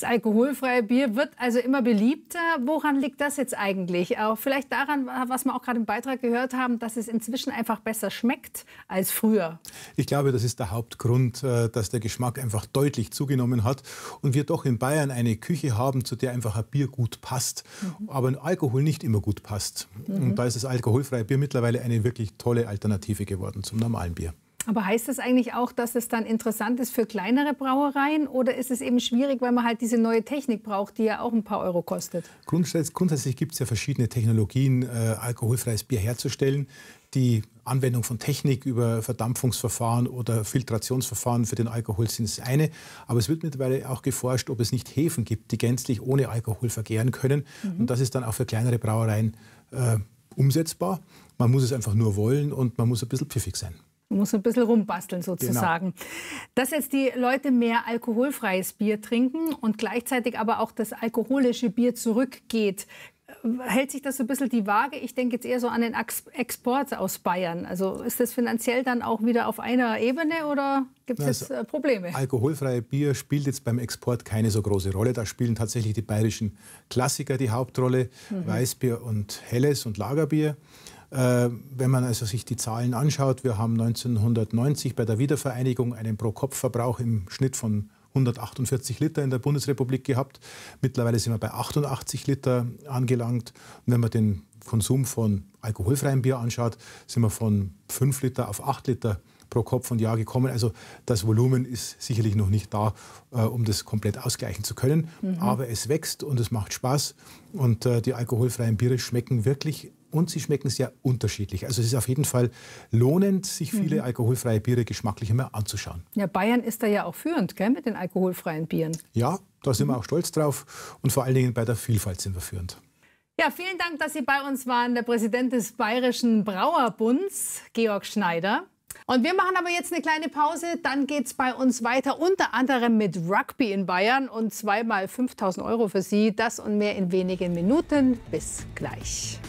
Das alkoholfreie Bier wird also immer beliebter. Woran liegt das jetzt eigentlich? Auch vielleicht daran, was wir auch gerade im Beitrag gehört haben, dass es inzwischen einfach besser schmeckt als früher. Ich glaube, das ist der Hauptgrund, äh, dass der Geschmack einfach deutlich zugenommen hat und wir doch in Bayern eine Küche haben, zu der einfach ein Bier gut passt, mhm. aber ein Alkohol nicht immer gut passt. Mhm. Und da ist das alkoholfreie Bier mittlerweile eine wirklich tolle Alternative geworden zum normalen Bier. Aber heißt das eigentlich auch, dass es dann interessant ist für kleinere Brauereien oder ist es eben schwierig, weil man halt diese neue Technik braucht, die ja auch ein paar Euro kostet? Grundsätzlich, grundsätzlich gibt es ja verschiedene Technologien, äh, alkoholfreies Bier herzustellen. Die Anwendung von Technik über Verdampfungsverfahren oder Filtrationsverfahren für den Alkohol sind das eine. Aber es wird mittlerweile auch geforscht, ob es nicht Hefen gibt, die gänzlich ohne Alkohol verkehren können. Mhm. Und das ist dann auch für kleinere Brauereien äh, umsetzbar. Man muss es einfach nur wollen und man muss ein bisschen pfiffig sein. Man muss ein bisschen rumbasteln genau. sozusagen. Genau. Dass jetzt die Leute mehr alkoholfreies Bier trinken und gleichzeitig aber auch das alkoholische Bier zurückgeht, äh, hält sich das so ein bisschen die Waage? Ich denke jetzt eher so an den Export aus Bayern. Also ist das finanziell dann auch wieder auf einer Ebene oder gibt es also, jetzt äh, Probleme? Alkoholfreie Bier spielt jetzt beim Export keine so große Rolle. Da spielen tatsächlich die bayerischen Klassiker die Hauptrolle, mhm. Weißbier und Helles und Lagerbier. Äh, wenn man also sich die Zahlen anschaut, wir haben 1990 bei der Wiedervereinigung einen Pro-Kopf-Verbrauch im Schnitt von 148 Liter in der Bundesrepublik gehabt. Mittlerweile sind wir bei 88 Liter angelangt. Und wenn man den Konsum von alkoholfreiem Bier anschaut, sind wir von 5 Liter auf 8 Liter pro Kopf und Jahr gekommen. Also das Volumen ist sicherlich noch nicht da, äh, um das komplett ausgleichen zu können. Mhm. Aber es wächst und es macht Spaß. Und äh, die alkoholfreien Biere schmecken wirklich und sie schmecken sehr unterschiedlich. Also es ist auf jeden Fall lohnend, sich mhm. viele mhm. alkoholfreie Biere geschmacklich immer anzuschauen. Ja, Bayern ist da ja auch führend, gell, mit den alkoholfreien Bieren. Ja, da sind mhm. wir auch stolz drauf und vor allen Dingen bei der Vielfalt sind wir führend. Ja, vielen Dank, dass Sie bei uns waren, der Präsident des Bayerischen Brauerbunds, Georg Schneider. Und wir machen aber jetzt eine kleine Pause, dann geht es bei uns weiter, unter anderem mit Rugby in Bayern und zweimal 5000 Euro für Sie. Das und mehr in wenigen Minuten. Bis gleich.